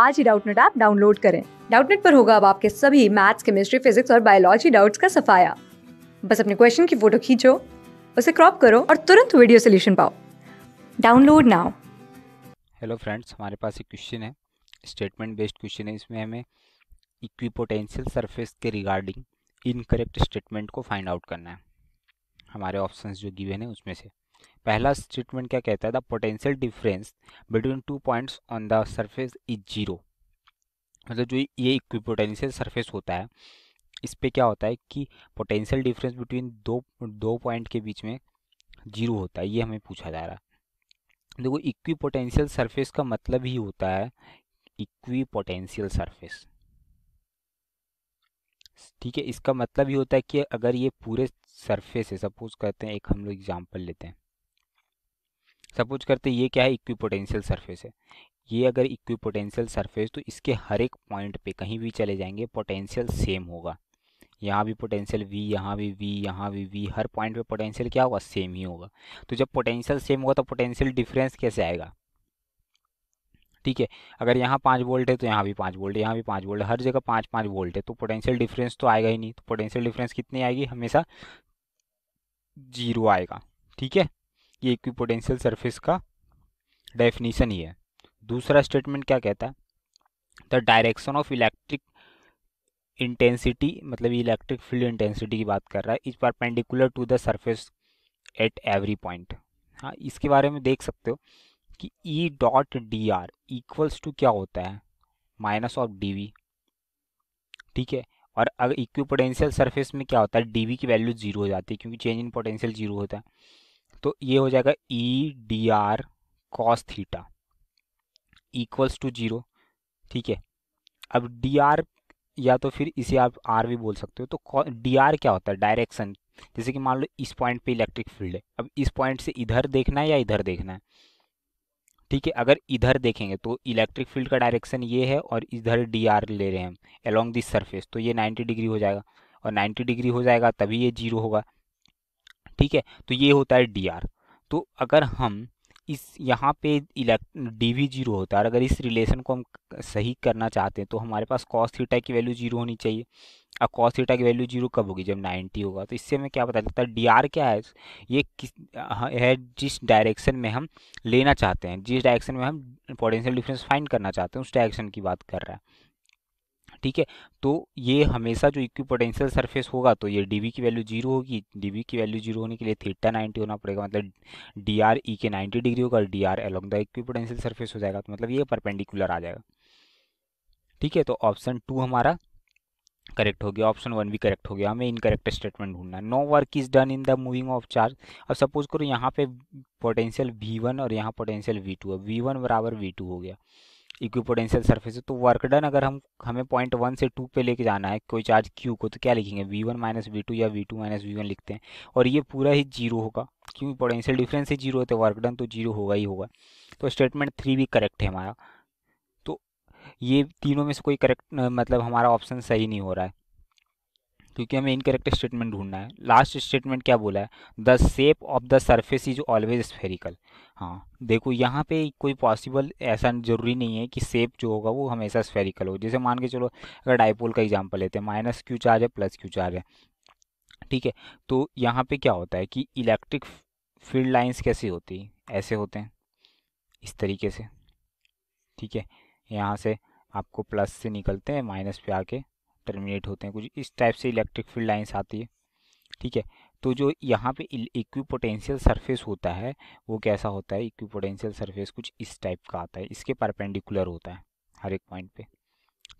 आज ही Doubtnut app download करें डाउटनेट पर होगा अब आपके सभी मैथ्स केमिस्ट्री फिजिक्स और बायोलॉजी डाउट्स का सफाया बस अपने क्वेश्चन की फोटो खींचो उसे क्रॉप करो और तुरंत वीडियो सोल्यूशन पाओ डाउनलोड नाउ हेलो फ्रेंड्स हमारे पास एक क्वेश्चन है स्टेटमेंट बेस्ड क्वेश्चन है इसमें हमें इक्विपोटेंशियल सरफेस के रिगार्डिंग इनकरेक्ट स्टेटमेंट को फाइंड आउट करना है हमारे ऑप्शंस जो गिवन है उसमें से पहला स्टेटमेंट क्या कहता है the potential difference between two points on the surface is zero मतलब जो ये इक्विपोटेंशियल सरफेस होता है इस पर क्या होता है कि पोटेंशियल डिफरेंस बिटवीन दो दो पॉइंट के बीच में जीरो होता है ये हमें पूछा जा रहा है देखो इक्वी पोटेंशियल सरफेस का मतलब ही होता है इक्वी पोटेंशियल सरफेस ठीक है इसका मतलब ही होता है कि अगर ये पूरे सरफेस है सपोज करते हैं एक हम लोग एग्जाम्पल लेते हैं सपोज करते ये क्या है इक्वी पोटेंशियल सरफेस है ये अगर इक्वी पोटेंशियल सरफेस तो इसके हर एक पॉइंट पे कहीं भी चले जाएंगे पोटेंशियल सेम होगा यहाँ भी पोटेंशियल वी यहाँ भी वी यहाँ भी वी हर पॉइंट पे पोटेंशियल क्या होगा सेम ही होगा तो जब पोटेंशियल सेम होगा तो पोटेंशियल डिफरेंस कैसे आएगा ठीक है अगर यहाँ पाँच वोल्ट है तो यहाँ भी पाँच वोल्ट यहाँ भी पाँच वोल्ट हर जगह पाँच पाँच वोल्ट है तो पोटेंशियल डिफरेंस तो आएगा ही नहीं तो पोटेंशियल डिफरेंस कितनी आएगी हमेशा जीरो आएगा ठीक है ये इक्विपोटेंशियल सरफेस का डेफिनेशन ही है दूसरा स्टेटमेंट क्या कहता है the direction of electric intensity मतलब इलेक्ट्रिक फील्ड इंटेंसिटी की बात कर रहा है is perpendicular to the surface at every point हाँ इसके बारे में देख सकते हो कि E dot D R equals to क्या होता है माइनस ऑफ डी वी ठीक है और अगर इक्वी पोटेंशियल सर्फेस में क्या होता है डी वी की वैल्यू जीरो हो जाती है क्योंकि चेंज इन पोटेंशियल जीरो होता है तो ये हो जाएगा E D R cos theta equals to zero ठीक है अब डी आर या तो फिर इसे आप आर भी बोल सकते हो तो डी आर क्या होता है डायरेक्शन जैसे कि मान लो इस पॉइंट पे इलेक्ट्रिक फील्ड है अब इस पॉइंट से इधर देखना है या इधर देखना है ठीक है अगर इधर देखेंगे तो इलेक्ट्रिक फील्ड का डायरेक्शन ये है और इधर डी आर ले रहे हैं हम अलोंग दिस सरफेस तो ये नाइन्टी डिग्री हो जाएगा और नाइन्टी डिग्री हो जाएगा तभी ये जीरो होगा ठीक है तो ये होता है डी आर तो अगर हम इस यहाँ पे इलेक्ट डी वी जीरो होता है अगर इस रिलेशन को हम सही करना चाहते हैं तो हमारे पास कॉस थीटा की वैल्यू जीरो होनी चाहिए अब कॉस थीटा की वैल्यू जीरो कब होगी जब 90 होगा तो इससे हमें क्या पता चलता है डी आर क्या है ये किस है जिस डायरेक्शन में हम लेना चाहते हैं जिस डायरेक्शन में हम पोटेंशियल डिफरेंस फाइंड करना चाहते हैं उस डायरेक्शन की बात कर रहा है ठीक है तो ये हमेशा जो इक्विपोटेंशियल सरफेस होगा तो ये डी की वैल्यू जीरो होगी डी की वैल्यू जीरो होने के लिए थीटा 90 होना पड़ेगा मतलब डी आर ई के 90 डिग्री होगा D R along the equipotential surface हो जाएगा तो मतलब ये परपेंडिकुलर आ जाएगा ठीक है तो ऑप्शन टू हमारा करेक्ट हो गया ऑप्शन वन भी करेक्ट हो गया हमें इनकरेक्ट स्टेटमेंट ढूंढना no work is done in the moving of charge अब सपोज करो यहाँ पे पोटेंशियल वी वन और यहाँ पोटेंशियल वी टू है वी वन बराबर वी टू हो गया इक्विपोटेंशियल सर्फेस है तो वर्क डन अगर हम हमें पॉइंट वन से टू पे लेके जाना है कोई चार्ज क्यू को तो क्या लिखेंगे V one minus V two या V two minus V one लिखते हैं और ये पूरा ही जीरो होगा क्योंकि पोटेंशियल डिफरेंस ही जीरो होते हैं वर्कडन तो जीरो होगा ही होगा तो स्टेटमेंट थ्री भी करेक्ट है हमारा तो ये तीनों में से कोई करेक्ट मतलब हमारा ऑप्शन सही नहीं हो रहा है क्योंकि हमें इनकरेक्ट स्टेटमेंट ढूंढना है लास्ट स्टेटमेंट क्या बोला है the shape of the surface is always spherical हाँ देखो यहाँ पे कोई पॉसिबल ऐसा जरूरी नहीं है कि सेप जो होगा वो हमेशा स्फेरिकल हो जैसे मान के चलो अगर डाइपोल का एग्जाम्पल लेते हैं माइनस क्यू चार्ज है प्लस क्यू चार्ज है ठीक है तो यहाँ पे क्या होता है कि इलेक्ट्रिक फील्ड लाइन्स कैसी होती है ऐसे होते हैं इस तरीके से ठीक है यहाँ से आपको प्लस से निकलते हैं माइनस पे आके टर्मिनेट होते हैं कुछ इस टाइप से इलेक्ट्रिक फील्ड लाइन्स आती है ठीक है तो जो यहाँ पे इक्विपोटेंशियल सरफेस होता है वो कैसा होता है इक्विपोटेंशियल सरफेस कुछ इस टाइप का आता है इसके परपेंडिकुलर होता है हर एक पॉइंट पे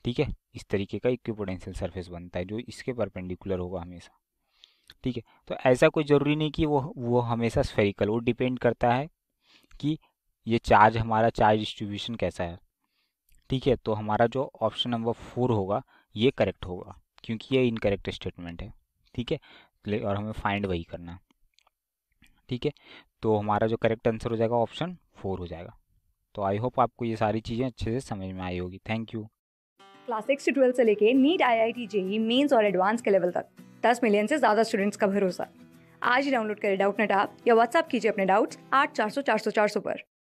ठीक है इस तरीके का इक्विपोटेंशियल सरफेस बनता है जो इसके परपेंडिकुलर होगा हमेशा ठीक है तो ऐसा कोई ज़रूरी नहीं कि वो वो हमेशा स्फेरिकल वो डिपेंड करता है कि ये चार्ज हमारा चार्ज डिस्ट्रीब्यूशन कैसा है ठीक है तो हमारा जो ऑप्शन नंबर फोर होगा ये करेक्ट होगा क्योंकि ये इनकरेक्ट स्टेटमेंट है ठीक है और हमें फाइंड वही करना है ठीक है तो हमारा जो करेक्ट आंसर हो जाएगा ऑप्शन फोर हो जाएगा तो आई होप आपको ये सारी चीज़ें अच्छे से समझ में आई होगी थैंक यू क्लास सिक्स से ट्वेल्थ से लेके NEET I I T JEE mains और एडवांस के लेवल तक दस मिलियन से ज़्यादा स्टूडेंट्स का भरोसा आज ही डाउनलोड करें डाउट नेट आप या व्हाट्सअप कीजिए अपने डाउट्स आठ चार सौ चार सौ चार सौ पर